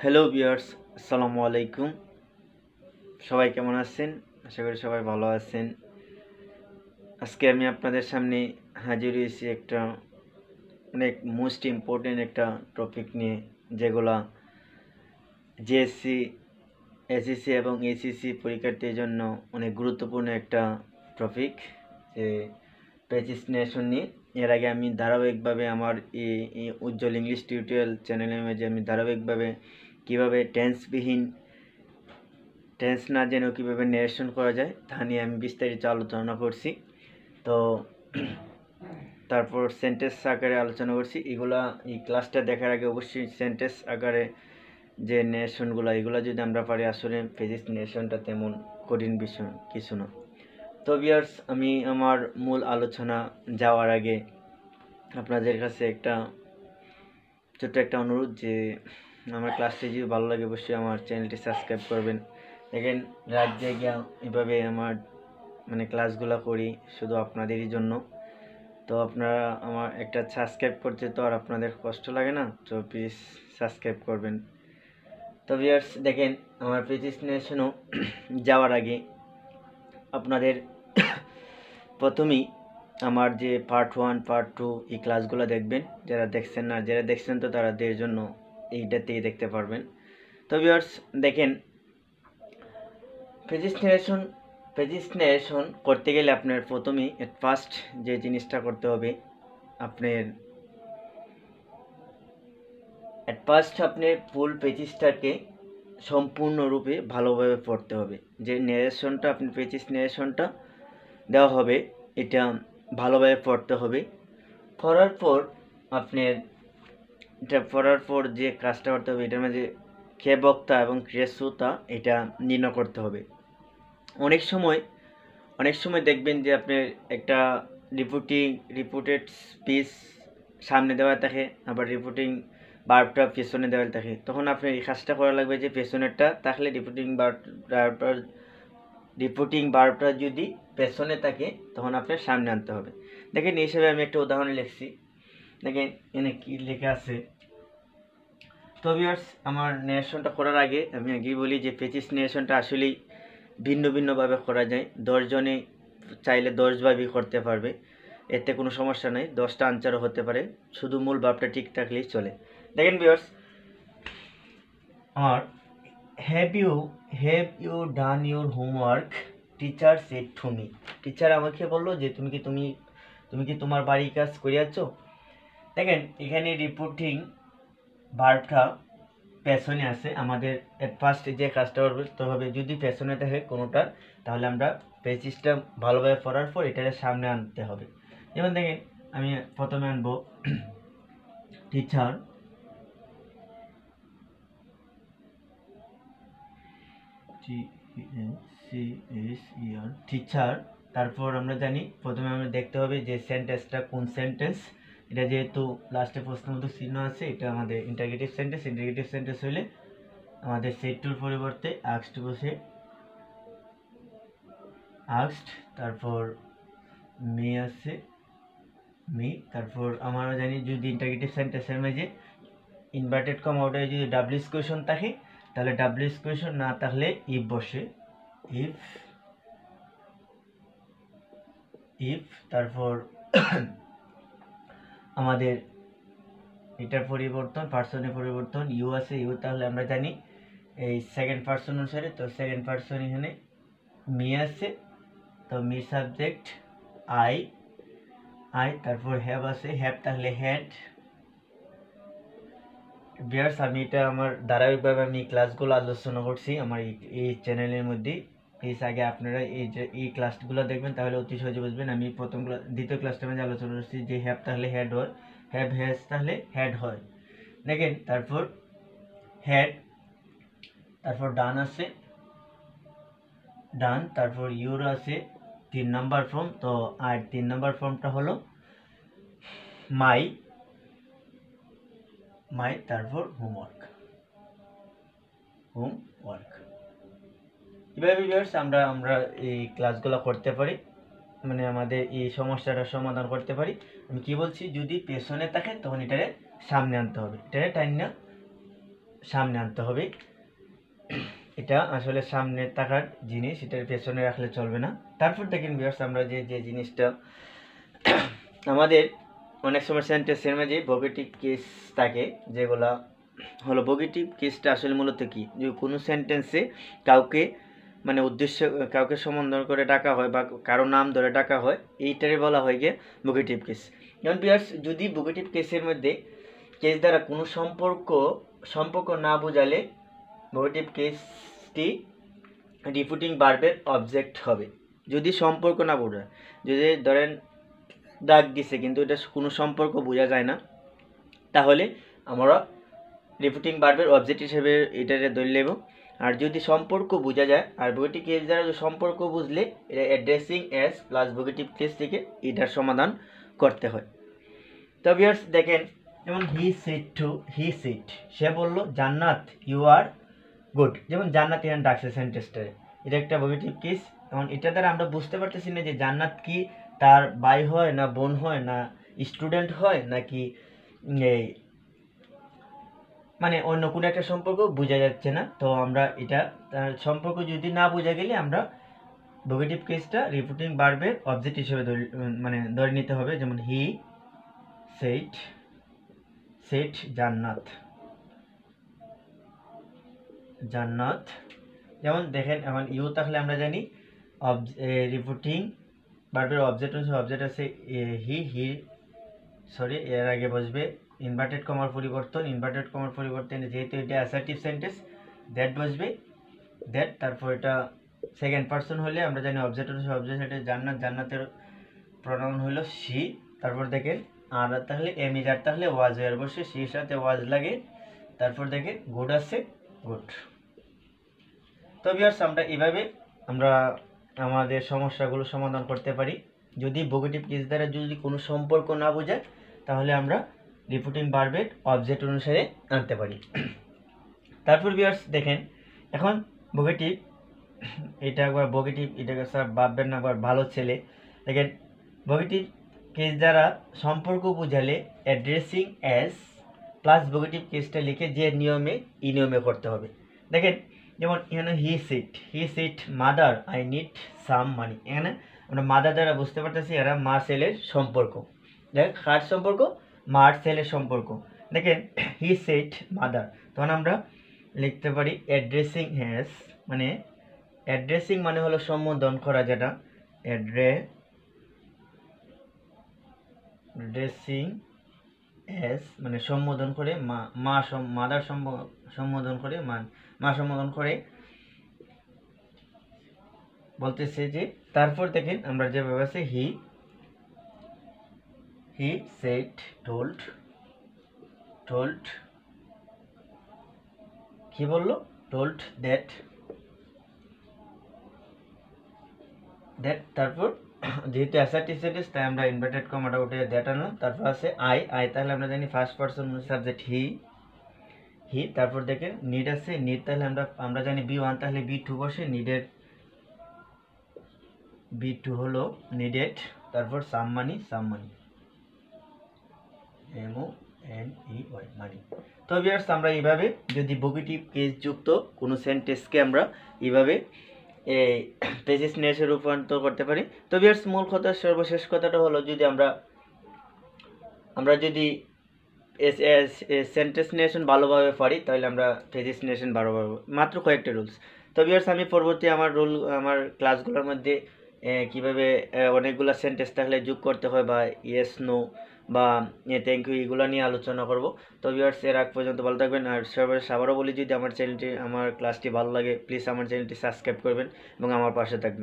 hello বিয়ার্স আসসালামু আলাইকুম সবাই কেমন আছেন আশা করি সবাই ভালো আছেন আজকে আমি আপনাদের সামনে হাজির হয়েছি একটা অনেক মোস্ট ইম্পর্টেন্ট একটা টপিক নিয়ে যেগুলা জিএসসি এসএসসি এবং এসিসি পরীক্ষার্থীর জন্য অনেক গুরুত্বপূর্ণ একটা টপিক যে প্রেসিসনেশন নিয়ে এর আগে আমি ধারাবাহিকভাবে আমার এই উজ্জ্বল ইংলিশ টিউটোরিয়াল চ্যানেলের মাঝে আমি ধারাবাহিকভাবে কিভাবে টেন্সবিহীন টেন্স না জেনেও কীভাবে নিরেশন করা যায় তা নিয়ে আমি বিস্তারিত আলোচনা করছি তো তারপর সেন্টেন্স আকারে আলোচনা করছি এগুলা এই ক্লাসটা দেখার আগে অবশ্যই সেন্টেন্স আকারে যে নেশনগুলো এগুলো যদি আমরা পারি আসলে ফিজিক্স নেশনটা তেমন কঠিন বিষয় কিছু না তো বিয়ার্স আমি আমার মূল আলোচনা যাওয়ার আগে আপনাদের কাছে একটা ছোট্ট একটা অনুরোধ যে আমার ক্লাসটি যদি ভালো লাগে অবশ্যই আমার চ্যানেলটি সাবস্ক্রাইব করবেন দেখেন রাত গিয়া এভাবে আমার মানে ক্লাসগুলো করি শুধু আপনাদেরই জন্য তো আপনারা আমার একটা সাবস্ক্রাইব করতে তো আর আপনাদের কষ্ট লাগে না তো প্লিজ সাবস্ক্রাইব করবেন তো ভিউয়ার্স দেখেন আমার প্রেজিস্ট্রেশনও যাওয়ার আগে আপনাদের প্রথমেই আমার যে পার্ট ওয়ান পার্ট টু এই ক্লাসগুলো দেখবেন যারা দেখছেন না যারা দেখছেন তো তাদের জন্য থেকে দেখতে পারবেন তো ভিউয়ার্স দেখেন প্রেজিস্ট্রেশন প্রেজিস্ট্রেশন করতে গেলে আপনার প্রথমেই এট ফার্স্ট যে জিনিসটা করতে হবে আপনার অ্যাট ফার্স্ট আপনার ফুল পেজিসটাকে সম্পূর্ণরূপে ভালোভাবে পড়তে হবে যে নেরেশনটা আপনি পেজিস নেরেশনটা দেওয়া হবে এটা ভালোভাবে পড়তে হবে পড়ার পর আপনার এটা পড়ার পর যে কাজটা করতে হবে এটার মাঝে কে বক্তা এবং কে শ্রোতা এটা নির্ণয় করতে হবে অনেক সময় অনেক সময় দেখবেন যে আপনার একটা রিপোর্টিং রিপোর্টেড স্পিচ সামনে দেওয়া থাকে আবার রিপোর্টিং বার্বটা পেছনে দেওয়া থাকে তখন আপনার এই কাজটা করা লাগবে যে পেছনেরটা তাহলে রিপোর্টিং বার্বটার রিপোর্টিং বার্বটা যদি পেছনে থাকে তখন আপনার সামনে আনতে হবে দেখেন এই হিসাবে আমি একটা উদাহরণ লিখছি দেখেন এনে কি লেখা আছে তো ভিউয়ার্স আমার নেশনটা করার আগে আমি আগেই বলি যে পেচিস নেশনটা আসলেই ভিন্ন ভিন্নভাবে করা যায় দশজনে চাইলে দশভাবেই করতে পারবে এতে কোনো সমস্যা নাই দশটা আনসারও হতে পারে শুধু মূল ভাবটা ঠিক থাকলেই চলে দেখেন ভিউয়ার্স আমার have you have you done your homework teacher said to me teacher আমাকে বললো যে তুমি কি তুমি তুমি কি তোমার বাড়ির কাজ করিয়াছ দেখেন এখানে রিপোর্টিং ভার্বটা পেছনে আছে আমাদের এট ফার্স্ট যে কাজটা তো হবে যদি পেছনে থাকে কোনোটার তাহলে আমরা পেজিসটা ভালোভাবে পড়ার পর এটাকে সামনে আনতে হবে যেমন দেখেন আমি প্রথমে আনব টিচার টিচার তারপর আমরা জানি প্রথমে আমরা দেখতে হবে যে সেন্টেন্সটা কোন সেন্টেন্স এটা যেহেতু লাস্টে মতো চিহ্ন আছে এটা আমাদের ইন্টারগেটিভ সেন্টেন্স ইন্টারগেটিভ সেন্টেন্স হলে আমাদের সেট টুর পরিবর্তে আক্সড বসে আক্সড তারপর মে আছে মি তারপর আমরা জানি যদি ইন্টারগেটিভ সেন্টেন্সের মাঝে ইনভার্টেড কম আউটারে যদি ডাব্লিউ কোয়েশন থাকে তাহলে ডাব্লিউ কোয়েশন না থাকলে ইফ বসে ইফ ইফ তারপর আমাদের এটার পরিবর্তন পার্সনের পরিবর্তন ইউ আছে ইউ তাহলে আমরা জানি এই সেকেন্ড পার্সন অনুসারে তো সেকেন্ড পার্সন এখানে মি আছে তো মি সাবজেক্ট আই আই তারপর হ্যাভ আছে হ্যাভ তাহলে হ্যাড বিয়ার্স আমি এটা আমার ধারাবাহিকভাবে আমি ক্লাসগুলো আলোচনা করছি আমার এই চ্যানেলের মধ্যেই প্লিজ আগে আপনারা এই যে এই ক্লাসগুলো দেখবেন তাহলে অতি সহজে বুঝবেন আমি প্রথম দ্বিতীয় ক্লাসটা আমি আলোচনা করছি যে হ্যাভ তাহলে হ্যাড হয় হ্যাভ হ্যাজ তাহলে হ্যাড হয় দেখেন তারপর হ্যাড তারপর ডান আছে ডান তারপর ইউর আছে তিন নাম্বার ফর্ম তো আর তিন নাম্বার ফর্মটা হলো মাই মাই তারপর হোমওয়ার্ক হোমওয়ার্ক কীভাবে ভিউয়ার্স আমরা আমরা এই ক্লাসগুলো করতে পারি মানে আমাদের এই সমস্যাটা সমাধান করতে পারি আমি কি বলছি যদি পেছনে থাকে তখন এটারে সামনে আনতে হবে এটারে টাইম না সামনে আনতে হবে এটা আসলে সামনে থাকার জিনিস এটার পেছনে রাখলে চলবে না তারপর দেখেন ভিউয়ার্স আমরা যে যে জিনিসটা আমাদের অনেক সময় সেন্টেন্সের মাঝে বগেটিক কেস থাকে যেগুলা হলো বগেটিভ কেসটা আসলে মূলত কি যে কোনো সেন্টেন্সে কাউকে মানে উদ্দেশ্যে কাউকে সম্বোধন করে ডাকা হয় বা কারো নাম ধরে ডাকা হয় এইটারে বলা হয় গিয়ে বুকেটিভ কেস যেমন বিয়ার্স যদি বুকেটিভ কেসের মধ্যে কেস দ্বারা কোনো সম্পর্ক সম্পর্ক না বোঝালে বুকেটিভ কেসটি রিপুটিং বার্বের অবজেক্ট হবে যদি সম্পর্ক না বোঝায় যদি ধরেন দাগ দিছে কিন্তু এটা কোনো সম্পর্ক বোঝা যায় না তাহলে আমরা রিপুটিং বার্বের অবজেক্ট হিসেবে এটাকে ধরে নেব আর যদি সম্পর্ক বোঝা যায় আর ভোগেটিভ কেস দ্বারা সম্পর্ক বুঝলে এটা addressing S plus vocative case থেকে এটার সমাধান করতে হয় তবে দেখেন যেমন he said to he said সে বলল জান্নাত ইউ আর গুড যেমন জান্নাত এখানে ডাকছে সেন্টেন্সটারে এটা একটা ভোগেটিভ কেস এবং এটা দ্বারা আমরা বুঝতে পারতেছি না যে জান্নাত কি তার ভাই হয় না বোন হয় না স্টুডেন্ট হয় নাকি মানে অন্য কোনো একটা সম্পর্ক বোঝা যাচ্ছে না তো আমরা এটা সম্পর্ক যদি না বোঝা গেলে আমরা ভোগেটিভ কেসটা রিপোর্টিং বার্বের অবজেক্ট হিসেবে মানে ধরে নিতে হবে যেমন হি সেইট সেট জান্নাত জান্নাত যেমন দেখেন এখন ইউ তাহলে আমরা জানি রিপোর্টিং বাড়বে অবজেক্ট অবজেক্ট আছে হি হি সরি এর আগে বসবে ইনভার্টেড কমার পরিবর্তন ইনভার্টেড কমার পরিবর্তনে যেহেতু এটা অ্যাসার্টিভ সেন্টেন্স দ্যাট বসবে দ্যাট তারপর এটা সেকেন্ড পার্সন হলে আমরা জানি অবজেক্টের অবজেক্ট এটা জান্নাত জান্নাতের প্রণয়ন হলো সি তারপর দেখেন আর তাহলে এম ইজার তাহলে ওয়াজ হয়ে বসে সির সাথে ওয়াজ লাগে তারপর দেখেন গুড আছে গুড তো বিয়ার্স আমরা এভাবে আমরা আমাদের সমস্যাগুলো সমাধান করতে পারি যদি বগেটিভ কেস দ্বারা যদি কোনো সম্পর্ক না বোঝায় তাহলে আমরা রিপোর্টিং পারবেট অবজেক্ট অনুসারে আনতে পারি তারপর বিয়ার্স দেখেন এখন বগেটিভ এটা একবার বগেটিভ এটাকে স্যার ভাববেন না একবার ভালো ছেলে দেখেন বগেটিভ কেস দ্বারা সম্পর্ক বোঝালে অ্যাড্রেসিং অ্যাস প্লাস বগেটিভ কেসটা লিখে যে নিয়মে ই নিয়মে করতে হবে দেখেন যেমন এখানে he said he said mother I need some money এখানে আমরা মাদার দ্বারা বুঝতে পারতেছি এরা মা ছেলের সম্পর্ক দেখ কার সম্পর্ক মার সেলের সম্পর্ক দেখেন হি সেট মাদার তখন আমরা লিখতে পারি অ্যাড্রেসিং হ্যাস মানে অ্যাড্রেসিং মানে হলো সম্বোধন করা যেটা অ্যাড্রে ড্রেসিং এস মানে সম্বোধন করে মা মা মাদার সম্বোধন করে মা সম্বোধন করে বলতেছে যে তারপর দেখেন আমরা যেভাবে আছে he he said told told কি বললো told that দ্যাট তারপর যেহেতু অ্যাসার্টিভ সেটেস তাই আমরা ইনভার্টেড কমাটা উঠে দ্যাট আনলাম তারপর আছে আই আই তাহলে আমরা জানি first person subject he he তারপর দেখেন নিড আছে নিড তাহলে আমরা আমরা জানি বি ওয়ান তাহলে বি টু বসে নিডের বি টু হলো নিডেড তারপর some money some money M O N E Y money তো বিয়ার্স আমরা এইভাবে যদি বগিটিভ কেস যুক্ত কোনো সেন্টেন্সকে আমরা এইভাবে এই পেজেস নেসে রূপান্তর করতে পারি তো বিয়ার্স মূল কথা সর্বশেষ কথাটা হলো যদি আমরা আমরা যদি সেন্টেন্স নেশন ভালোভাবে পারি তাহলে আমরা পেজিস নেশন ভালোভাবে মাত্র কয়েকটা রুলস তো বিয়ার্স আমি পরবর্তী আমার রুল আমার ক্লাসগুলোর মধ্যে কিভাবে অনেকগুলো সেন্টেন্স থাকলে যোগ করতে হয় বা ইয়েস নো বা থ্যাংক ইউ এগুলো নিয়ে আলোচনা করব তো ভিউয়ার্স এর আগ পর্যন্ত ভালো থাকবেন আর সর্বশেষ আবারও বলি যদি আমার চ্যানেলটি আমার ক্লাসটি ভালো লাগে প্লিজ আমার চ্যানেলটি সাবস্ক্রাইব করবেন এবং আমার পাশে থাকবেন